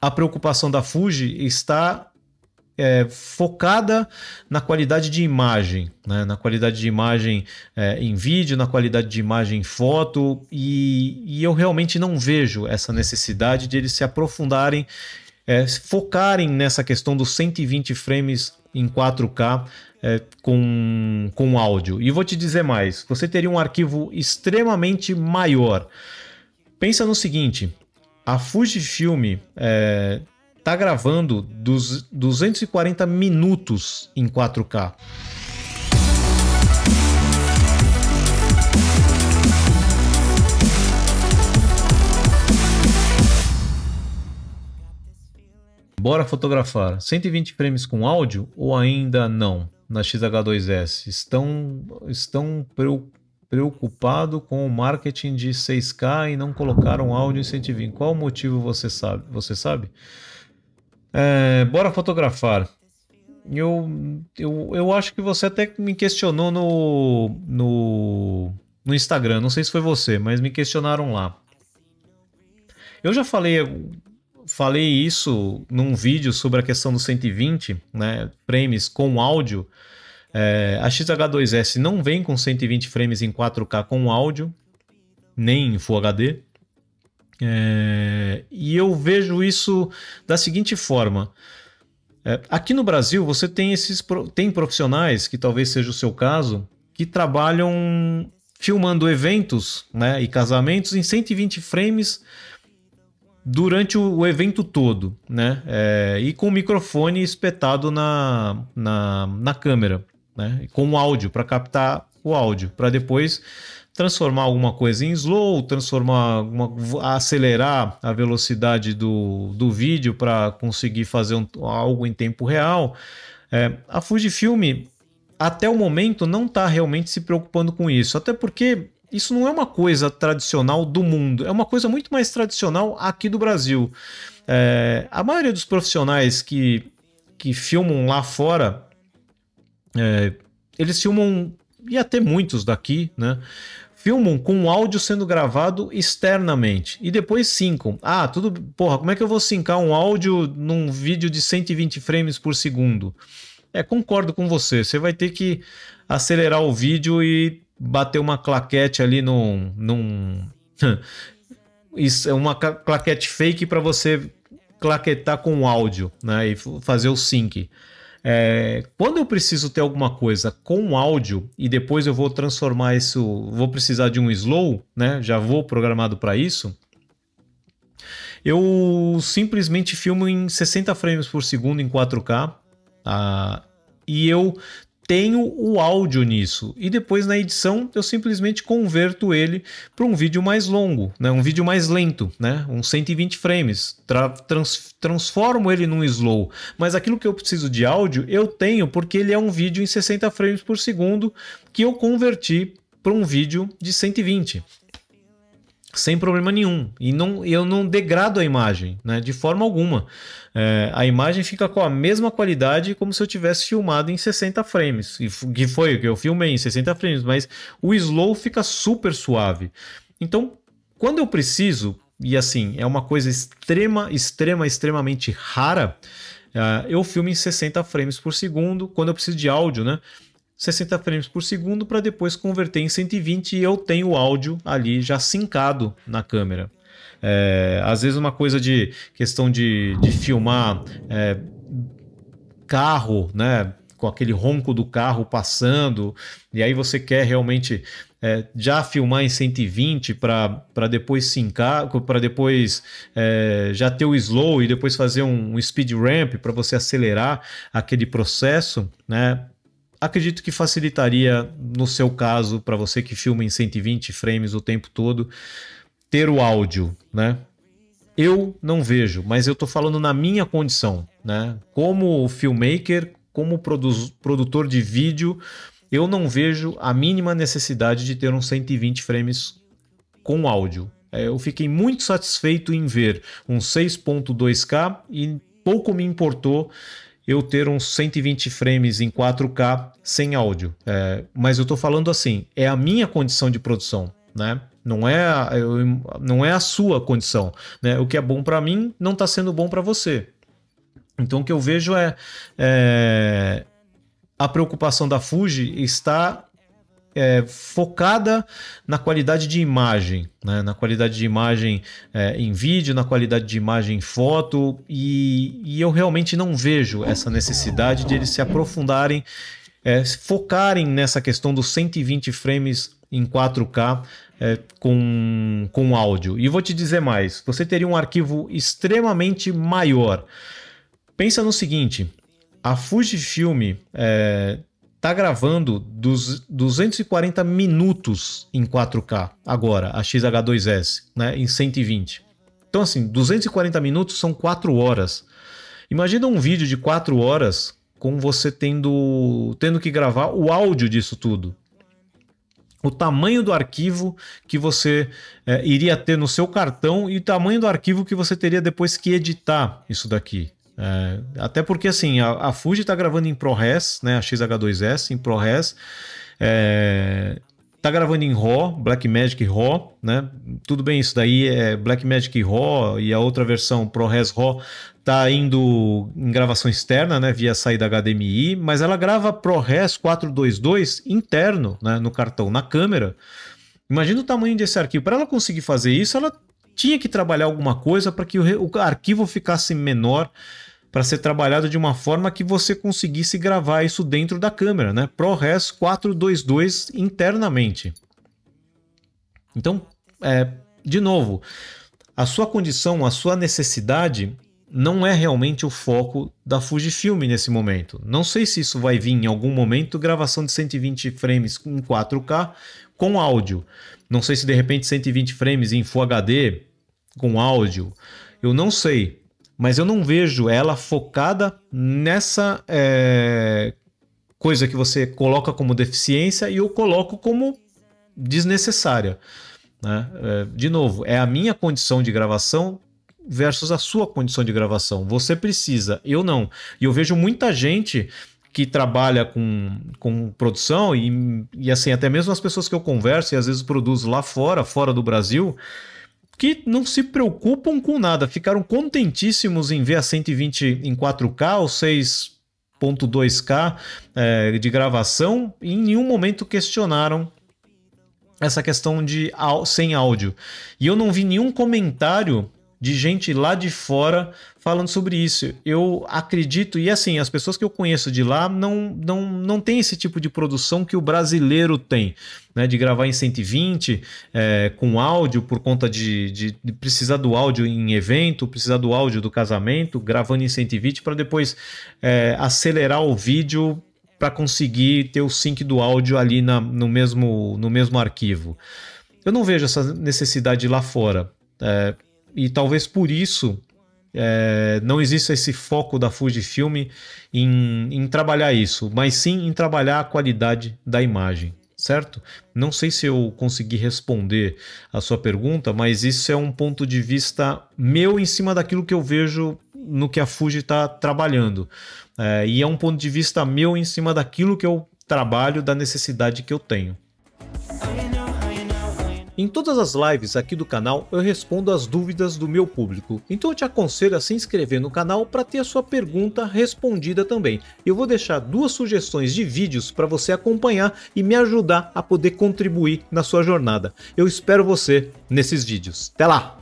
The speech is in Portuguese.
a preocupação da Fuji está é, focada na qualidade de imagem, né? na qualidade de imagem é, em vídeo, na qualidade de imagem em foto, e, e, eu realmente não vejo essa necessidade de eles se aprofundarem, é, focarem nessa questão dos 120 frames em 4K é, com, com áudio. E vou te dizer mais: você teria um arquivo extremamente maior. Pensa no seguinte: a Fujifilm é, tá gravando dos 240 minutos em 4K. Bora fotografar 120 frames com áudio ou ainda não na XH2S? Estão, estão preocupados? preocupado com o marketing de 6K e não colocaram áudio em 120. Qual o motivo você sabe? Você sabe? É, bora fotografar. Eu, eu, eu acho que você até me questionou no, no, no Instagram. Não sei se foi você, mas me questionaram lá. Eu já falei falei isso num vídeo sobre a questão do 120, né, frames com áudio, é, a XH2S não vem com 120 frames em 4K com áudio, nem em Full HD. É, e eu vejo isso da seguinte forma. É, aqui no Brasil, você tem esses tem profissionais, que talvez seja o seu caso, que trabalham filmando eventos né, e casamentos em 120 frames durante o, evento todo, né? É, e com o microfone espetado na, na, na câmera né? Com áudio, para captar o áudio, para depois transformar alguma coisa em slow, transformar uma, acelerar a velocidade do, do vídeo para conseguir fazer um, algo em tempo real. É, a Fujifilm, até o momento, não está realmente se preocupando com isso, até porque isso não é uma coisa tradicional do mundo, é uma coisa muito mais tradicional aqui do Brasil. É, a maioria dos profissionais que, que filmam lá fora é, eles filmam, ia ter muitos daqui, né? filmam com o áudio sendo gravado externamente e depois sincam. Ah, tudo. Porra, como é que eu vou sincar um áudio num vídeo de 120 frames por segundo? É, concordo com você. Você vai ter que acelerar o vídeo e bater uma claquete ali num. num... Isso é uma claquete fake para você claquetar com o áudio, né? E fazer o sync. É, quando eu preciso ter alguma coisa com áudio e depois eu vou transformar isso, vou precisar de um slow, né? Já vou programado para isso. Eu simplesmente filmo em 60 frames por segundo em 4K. Ah, tá? e eu tenho o áudio nisso e depois na edição eu simplesmente converto ele para um vídeo mais longo, né? um vídeo mais lento, né? um 120 frames, tra trans transformo ele num slow, mas aquilo que eu preciso de áudio eu tenho porque ele é um vídeo em 60 frames por segundo que eu converti para um vídeo de 120 sem problema nenhum. E não, eu não degrado a imagem, né? De forma alguma. É, a imagem fica com a mesma qualidade como se eu tivesse filmado em 60 frames. Que foi o que eu filmei em 60 frames, mas o slow fica super suave. Então, quando eu preciso, e assim, é uma coisa extrema, extrema, extremamente rara, é, eu filmo em 60 frames por segundo quando eu preciso de áudio, né? 60 frames por segundo para depois converter em 120 e eu tenho o áudio ali já sincado na câmera. É, às vezes uma coisa de questão de, de filmar é, carro, né? Com aquele ronco do carro passando, e aí você quer realmente é, já filmar em 120 para depois sincar, para depois é, já ter o slow e depois fazer um, um speed ramp para você acelerar aquele processo, né? acredito que facilitaria, no seu caso, para você que filma em 120 frames o tempo todo, ter o áudio, né? Eu não vejo, mas eu estou falando na minha condição, né? Como filmmaker, como produtor de vídeo, eu não vejo a mínima necessidade de ter um 120 frames com áudio. É, eu fiquei muito satisfeito em ver um 6.2K e pouco me importou eu ter uns 120 frames em 4K sem áudio. É, mas eu estou falando assim, é a minha condição de produção, né? Não é, a, eu, não é a sua condição. Né? O que é bom para mim não está sendo bom para você. Então o que eu vejo é, é a preocupação da Fuji está é, focada na qualidade de imagem, né? na qualidade de imagem é, em vídeo, na qualidade de imagem em foto, e, e eu realmente não vejo essa necessidade de eles se aprofundarem, é, focarem nessa questão dos 120 frames em 4K é, com, com áudio. E vou te dizer mais: você teria um arquivo extremamente maior. Pensa no seguinte: a Fujifilm é, tá gravando dos 240 minutos em 4K agora, a XH2S, né, em 120. Então assim, 240 minutos são 4 horas. Imagina um vídeo de 4 horas com você tendo tendo que gravar o áudio disso tudo. O tamanho do arquivo que você é, iria ter no seu cartão e o tamanho do arquivo que você teria depois que editar isso daqui. É, até porque assim, a, a Fuji está gravando em ProRes, né? A XH2S em ProRes. É, tá gravando em RAW, Blackmagic RAW, né? Tudo bem, isso daí é Blackmagic RAW e a outra versão ProRes RAW tá indo em gravação externa, né, via saída HDMI, mas ela grava ProRes 422 interno, né, no cartão, na câmera. Imagina o tamanho desse arquivo. Para ela conseguir fazer isso, ela tinha que trabalhar alguma coisa para que o, o arquivo ficasse menor para ser trabalhado de uma forma que você conseguisse gravar isso dentro da câmera, né? ProRes 422 internamente. Então, é, de novo, a sua condição, a sua necessidade não é realmente o foco da Fujifilm nesse momento. Não sei se isso vai vir em algum momento, gravação de 120 frames em 4K com áudio. Não sei se de repente 120 frames em Full HD com áudio. Eu não sei, mas eu não vejo ela focada nessa é, coisa que você coloca como deficiência e eu coloco como desnecessária. Né? É, de novo, é a minha condição de gravação versus a sua condição de gravação. Você precisa, eu não. E eu vejo muita gente que trabalha com, com produção e, e assim, até mesmo as pessoas que eu converso e às vezes produzo lá fora, fora do Brasil, que não se preocupam com nada, ficaram contentíssimos em ver a 120 em 4K ou 6.2K é, de gravação e em nenhum momento questionaram essa questão de sem áudio. E eu não vi nenhum comentário de gente lá de fora falando sobre isso. Eu acredito, e assim, as pessoas que eu conheço de lá não, não, não tem esse tipo de produção que o brasileiro tem, né? De gravar em 120, é, com áudio, por conta de, de, de, precisar do áudio em evento, precisar do áudio do casamento, gravando em 120 para depois é, acelerar o vídeo para conseguir ter o sync do áudio ali na, no, mesmo, no mesmo arquivo. Eu não vejo essa necessidade lá fora. É, e talvez por isso é, não existe esse foco da Fujifilm em, em trabalhar isso, mas sim em trabalhar a qualidade da imagem, certo? Não sei se eu consegui responder a sua pergunta, mas isso é um ponto de vista meu em cima daquilo que eu vejo no que a Fuji está trabalhando. É, e é um ponto de vista meu em cima daquilo que eu trabalho, da necessidade que eu tenho. Em todas as lives aqui do canal eu respondo as dúvidas do meu público, então eu te aconselho a se inscrever no canal para ter a sua pergunta respondida também. Eu vou deixar duas sugestões de vídeos para você acompanhar e me ajudar a poder contribuir na sua jornada. Eu espero você nesses vídeos. Até lá!